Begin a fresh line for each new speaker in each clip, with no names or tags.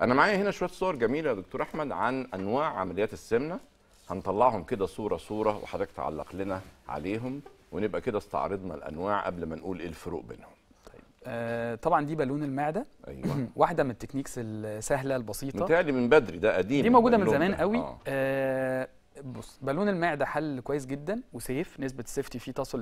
انا معايا هنا شويه صور جميله يا دكتور احمد عن انواع عمليات السمنه هنطلعهم كده صوره صوره وحضرتك تعلق لنا عليهم ونبقى كده استعرضنا الانواع قبل ما نقول ايه الفروق بينهم
آه، طبعا دي بالون المعده ايوه واحده من التكنيكس السهله البسيطه متهيألي
من بدري ده قديم دي موجوده من زمان قوي آه.
آه بص بالون المعده حل كويس جدا وسيف نسبه السيفتي فيه تصل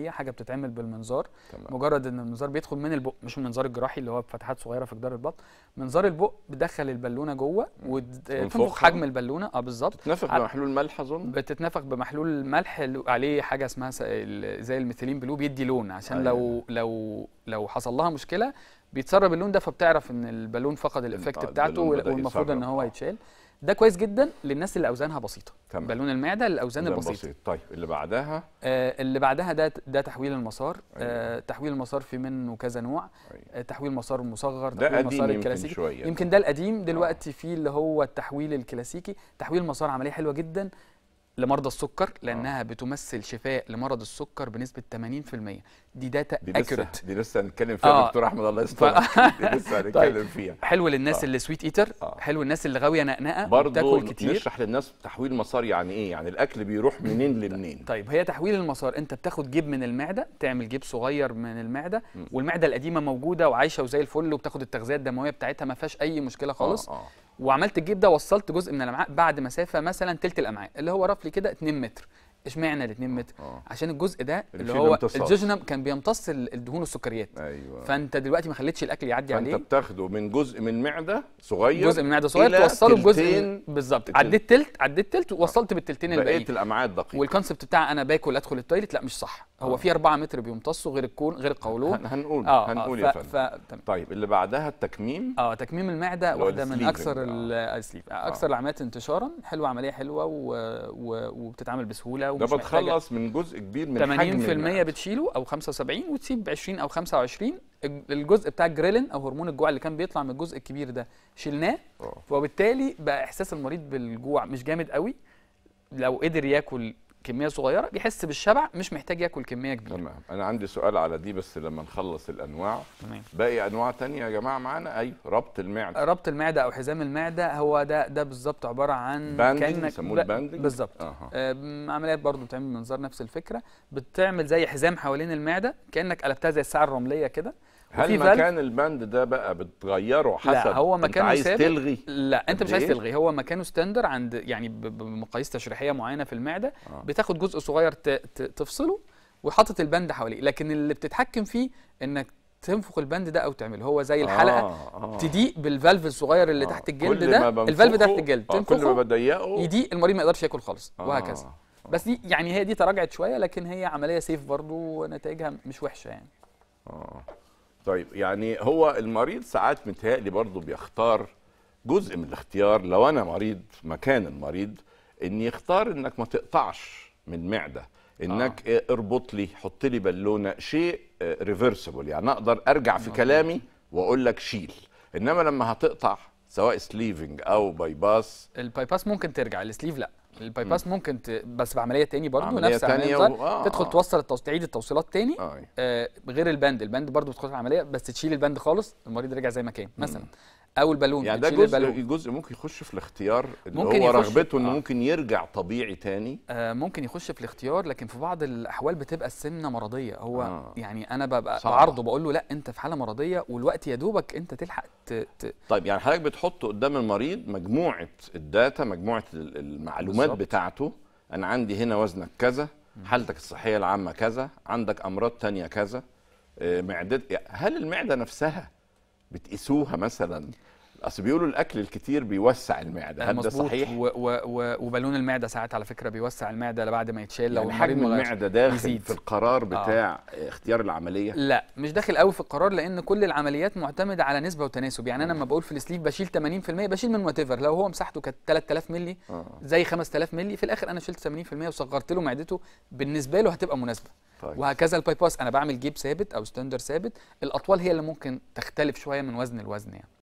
ل 99% حاجه بتتعمل بالمنظار تمام. مجرد ان المنظار بيدخل من البق مش المنظار الجراحي اللي هو بفتحات صغيره في جدار البطن منظار البق بدخل البالونه جوه وتنفخ حجم البالونه اه بالظبط بتتنفخ بمحلول ملح اظن بتتنفخ بمحلول ملح عليه حاجه اسمها زي الميثيلين بلو بيدي لون عشان أيه. لو لو لو حصل لها مشكله بيتسرب اللون ده فبتعرف ان البالون فقد الايفكت بتاعته والمفروض ان هو آه. يتشال ده كويس جدا للناس اللي اوزانها بسيطه تمام. بالون المعده للاوزان البسيطه بسيط.
طيب اللي بعدها
آه اللي بعدها ده ده تحويل المسار أيوة. آه تحويل المسار في منه كذا نوع أيوة. آه تحويل مسار مصغر ده تحويل مسار الكلاسيكي يمكن, يمكن ده القديم آه. دلوقتي آه. في اللي هو التحويل الكلاسيكي تحويل المسار عمليه حلوه جدا لمرضى السكر آه. لانها آه. بتمثل شفاء لمرض السكر بنسبه 80% دي داتا اكيوريت دي لسه هنتكلم فيها آه. دكتور احمد الله يستر ف... دي لسه هنتكلم طيب. فيها حلو للناس آه. اللي سويت ايتر آه. حلو للناس اللي غاويه نقنقه بتاكل كتير نشرح للناس تحويل المسار يعني ايه يعني الاكل بيروح منين طيب. لمنين طيب هي تحويل المسار انت بتاخد جيب من المعده تعمل جيب صغير من المعده م. والمعده القديمه موجوده وعايشه وزي الفل وبتاخد التغذيه الدمويه بتاعتها ما فيهاش اي مشكله خالص آه. آه. وعملت الجيب ده وصلت جزء من الامعاء بعد مسافه مثلا ثلث الامعاء اللي هو رفلي كده 2 متر اشمعنى ال 2 آه، متر؟ أوه. عشان الجزء ده اللي هو الجوجنم كان بيمتص الدهون والسكريات أيوة. فانت دلوقتي ما خليتش الاكل يعدي فأنت عليه فانت بتاخده من جزء من معده صغير جزء من معده صغير توصله بجزء بالظبط عديت تلت عديت تلت ووصلت آه. بالتلتين الباقيين بقيه الامعاء الدقيقه والكونسبت بتاع انا باكل ادخل التويليت لا مش صح هو آه. في 4 متر بيمتصوا غير الكون غير القولون هنقول آه, آه، هنقول آه يا فندم ف... طيب اللي بعدها التكميم اه تكميم المعده واحده من اكثر آه. آه، السليب اكثر آه. العمليات انتشارا حلوه عمليه حلوه و... و... وبتتعمل بسهوله ومش ده بتخلص
من جزء كبير من
80% بتشيله او 75 وتسيب 20 او 25 الجزء بتاع الجريلين او هرمون الجوع اللي كان بيطلع من الجزء الكبير ده شلناه وبالتالي بقى احساس المريض بالجوع مش جامد قوي لو قدر ياكل كميه صغيره بيحس بالشبع مش محتاج ياكل كميه كبيره تمام
انا عندي سؤال على دي بس لما نخلص الانواع تمام باقي انواع تانية يا جماعه معانا ايوه ربط المعده
ربط المعده او حزام المعده هو ده ده بالظبط عباره عن باندنج بالظبط آه. عمليات برضه بتعمل منظار نفس الفكره بتعمل زي حزام حوالين المعده كانك قلبتها زي الساعه الرمليه كده هل مكان
البند ده بقى بتغيره حسب لا هو مكانه انت عايز سابق. تلغي
لا انت مش عايز تلغي هو مكانه ستاندر عند يعني بمقاييس تشريحيه معينه في المعده آه. بتاخد جزء صغير تفصله وحاطط البند حواليه لكن اللي بتتحكم فيه انك تنفخ البند ده او تعمله هو زي الحلقه آه آه تضيق بالفالف الصغير اللي آه تحت الجلد ده الفالف تحت الجلد آه كل ما بضيقه يضيق المريض ما يقدرش ياكل خالص آه وهكذا آه بس دي يعني هي دي تراجعت شويه لكن هي عمليه سيف برضه ونتائجها مش وحشه يعني
آه طيب يعني هو المريض ساعات متهيألي برضه بيختار جزء من الاختيار لو انا مريض مكان المريض ان يختار انك ما تقطعش من معده انك آه. اربط لي حط لي بالونه شيء ريفرسبل آه، يعني اقدر ارجع في كلامي واقول لك شيل انما لما هتقطع سواء سليفنج او باي باس
الباي باس ممكن ترجع السليف لا الباي باس ممكن ت... بس بعمليه تاني برضه نفس عمليه و... آه تدخل آه. توصل التوص... تعيد التوصيلات تاني آه. آه غير البند البند برضه بتدخل عمليه بس تشيل البند خالص المريض رجع زي ما كان مثلا او البالون يعني ده جزء البالون.
جزء ممكن يخش في الاختيار اللي ممكن هو رغبته انه آه. ممكن يرجع طبيعي تاني
آه ممكن يخش في الاختيار لكن في بعض الاحوال بتبقى السمنه مرضيه هو آه. يعني انا ببقى بعرضه بقول له لا انت في حاله مرضيه والوقت يا دوبك انت تلحق ت... ت... طيب يعني حضرتك
بتحط قدام المريض مجموعه الداتا مجموعه المعلومات بالزبط. بتاعته انا عندي هنا وزنك كذا حالتك الصحيه العامه كذا عندك امراض تانية كذا آه، معدتك هل المعده نفسها بتقيسوها مثلا اصل بيقولوا الاكل الكتير بيوسع المعده هل ده صحيح
و و و وبالون المعده ساعات على فكره بيوسع المعده بعد ما يتشال لو يعني حجم المعده داخل يزيد. في القرار آه. بتاع
آه. اختيار العمليه
لا مش داخل قوي في القرار لان كل العمليات معتمده على نسبه وتناسب يعني انا لما بقول في السليب بشيل 80% بشيل من وات لو هو مساحته كانت 3000 مللي آه. زي 5000 مللي في الاخر انا شلت 80% وصغرت له معدته بالنسبه له هتبقى مناسبه طيب. وهكذا الباي باس انا بعمل جيب ثابت او ستاندر ثابت الاطوال هي اللي ممكن تختلف شويه من وزن لوزن يعني